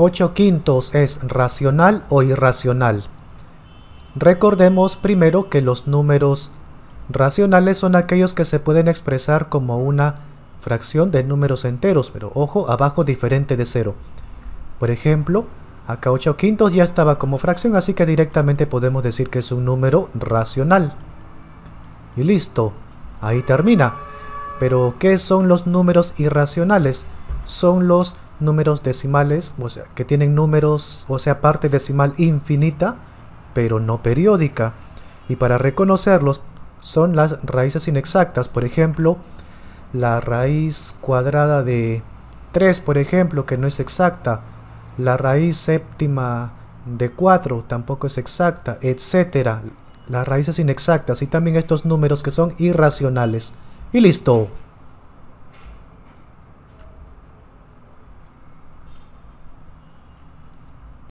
8 quintos es racional o irracional. Recordemos primero que los números racionales son aquellos que se pueden expresar como una fracción de números enteros, pero ojo, abajo diferente de cero Por ejemplo, acá 8 quintos ya estaba como fracción, así que directamente podemos decir que es un número racional. Y listo, ahí termina. Pero, ¿qué son los números irracionales? Son los números decimales, o sea, que tienen números, o sea, parte decimal infinita, pero no periódica. Y para reconocerlos son las raíces inexactas. Por ejemplo, la raíz cuadrada de 3, por ejemplo, que no es exacta. La raíz séptima de 4 tampoco es exacta, etcétera. Las raíces inexactas y también estos números que son irracionales. Y listo.